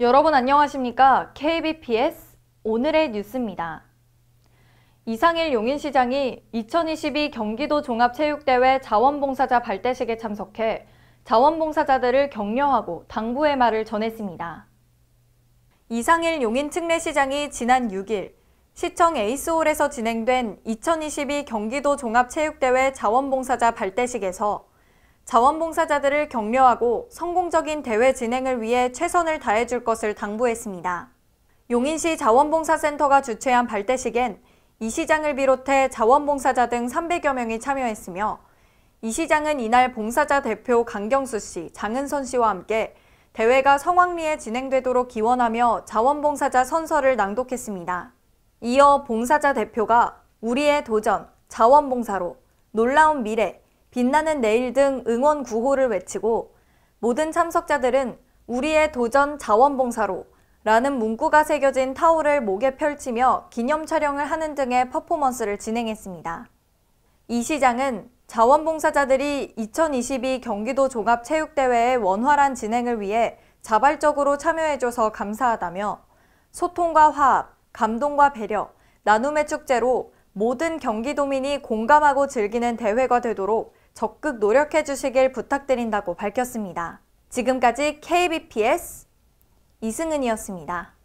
여러분 안녕하십니까? KBPS 오늘의 뉴스입니다. 이상일 용인시장이 2022 경기도 종합체육대회 자원봉사자 발대식에 참석해 자원봉사자들을 격려하고 당부의 말을 전했습니다. 이상일 용인 측내시장이 지난 6일 시청 에이스홀에서 진행된 2022 경기도 종합체육대회 자원봉사자 발대식에서 자원봉사자들을 격려하고 성공적인 대회 진행을 위해 최선을 다해줄 것을 당부했습니다. 용인시 자원봉사센터가 주최한 발대식엔 이 시장을 비롯해 자원봉사자 등 300여 명이 참여했으며 이 시장은 이날 봉사자 대표 강경수 씨, 장은선 씨와 함께 대회가 성황리에 진행되도록 기원하며 자원봉사자 선서를 낭독했습니다. 이어 봉사자 대표가 우리의 도전, 자원봉사로 놀라운 미래, 빛나는 내일 등 응원 구호를 외치고 모든 참석자들은 우리의 도전 자원봉사로 라는 문구가 새겨진 타올을 목에 펼치며 기념 촬영을 하는 등의 퍼포먼스를 진행했습니다. 이 시장은 자원봉사자들이 2022 경기도 종합체육대회의 원활한 진행을 위해 자발적으로 참여해줘서 감사하다며 소통과 화합, 감동과 배려, 나눔의 축제로 모든 경기도민이 공감하고 즐기는 대회가 되도록 적극 노력해 주시길 부탁드린다고 밝혔습니다. 지금까지 KBPS 이승은이었습니다.